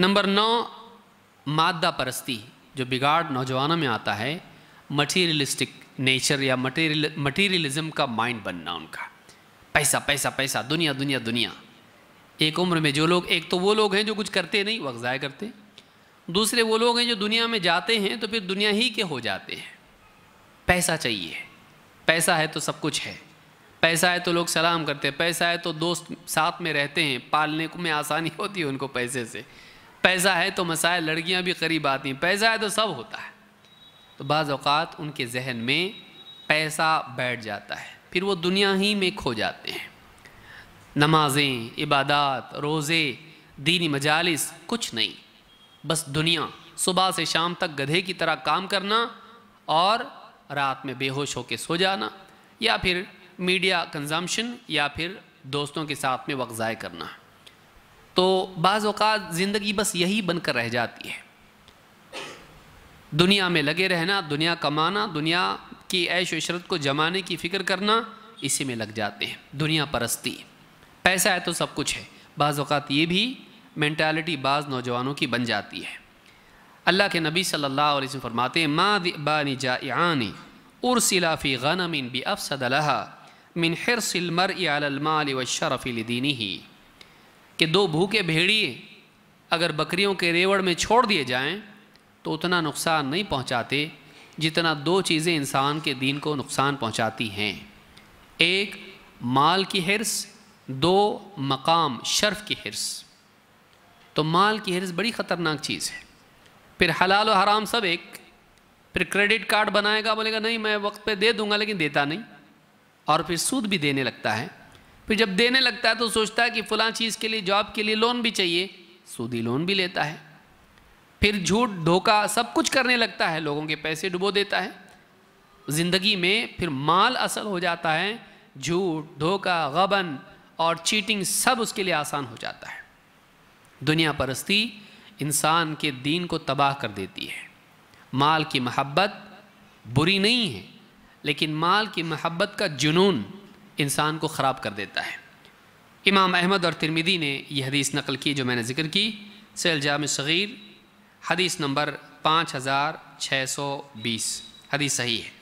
number नौ मादा परस्ती जो बिगाड़ नौजवानों में आता है मटीरियलिस्टिक नेचर या मटीरियल मटीरियलिज्म का माइंड बनना उनका पैसा पैसा पैसा दुनिया दुनिया दुनिया एक उम्र में जो लोग एक तो वो लोग हैं जो कुछ करते नहीं वक्त ज़ाय करते दूसरे वो लोग हैं जो दुनिया में जाते हैं तो फिर दुनिया ही के हो जाते हैं पैसा चाहिए पैसा है तो सब कुछ है पैसा है तो लोग सलाम करते हैं पैसा है तो दोस्त साथ में रहते हैं पालने को में आसानी होती है उनको पैसे से पैसा है तो मसाइल लड़कियां भी करीब आती हैं पैसा है तो सब होता है तो बाज़ अवकात उनके जहन में पैसा बैठ जाता है फिर वो दुनिया ही में खो जाते हैं नमाजें इबादत रोज़े दीनी मजालिस कुछ नहीं बस दुनिया सुबह से शाम तक गधे की तरह काम करना और रात में बेहोश होकर सो जाना या फिर मीडिया कंजम्पशन या फिर दोस्तों के साथ में वक्त ज़ाय करना तो बाज़ अवत ज़िंदगी बस यही बनकर रह जाती है दुनिया में लगे रहना दुनिया कमाना दुनिया की ऐश इशरत को जमाने की फ़िक्र करना इसी में लग जाते हैं दुनिया परस्ती पैसा है तो सब कुछ है बाज़ अवत ये भी मैंटालिटी बाज़ नौजवानों की बन जाती है अल्लाह के नबी सल्लल्लाहु अलैहि वसल्लम फरमाते हैं माँ बानी जाआनी उर्सिलाफ़ी गनमिन बी अफसद मिन हिरसिलमर अलमाल व शरफ़ी दीनी ही कि दो भूखे भेड़िए अगर बकरियों के रेवड़ में छोड़ दिए जाएं तो उतना नुकसान नहीं पहुंचाते जितना दो चीज़ें इंसान के दीन को नुकसान पहुंचाती हैं एक माल की हिरस दो मकाम शर्फ की हिरस तो माल की हिरस बड़ी ख़तरनाक चीज़ है फिर हलाल और हराम सब एक फिर क्रेडिट कार्ड बनाएगा बोलेगा नहीं मैं वक्त पे दे दूंगा लेकिन देता नहीं और फिर सूद भी देने लगता है फिर जब देने लगता है तो सोचता है कि फलां चीज़ के लिए जॉब के लिए लोन भी चाहिए सूदी लोन भी लेता है फिर झूठ धोखा सब कुछ करने लगता है लोगों के पैसे डुबो देता है ज़िंदगी में फिर माल असल हो जाता है झूठ धोखा गबन और चीटिंग सब उसके लिए आसान हो जाता है दुनिया परस्ती इंसान के दीन को तबाह कर देती है माल की महब्बत बुरी नहीं है लेकिन माल की महब्बत का जुनून इंसान को ख़राब कर देता है इमाम अहमद और तिरमिदी ने यह हदीस नकल की जो मैंने ज़िक्र की सैल जाम सग़ीर हदीस नंबर पाँच हज़ार छः सौ बीस हदीस सही है